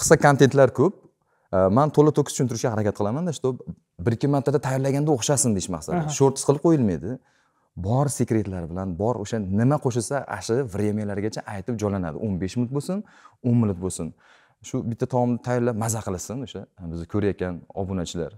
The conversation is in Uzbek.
qisqa kontentlar ko'p man to'la to'kis tushuntirishga harakat qilamanda что bir ikki martada tayyorlaganda o'xshasin deyish maqsadi shortis qilib qo'yilmaydi bor sekretlar bilan bor o'sha nima qo'shilsa ana shu aytib joylanadi o'n besh minut bo'lsin o'n minut bo'lsin shu bitta taomni tayyorlab maza qilsin o'sha bizni ko'rayotgan obunachilar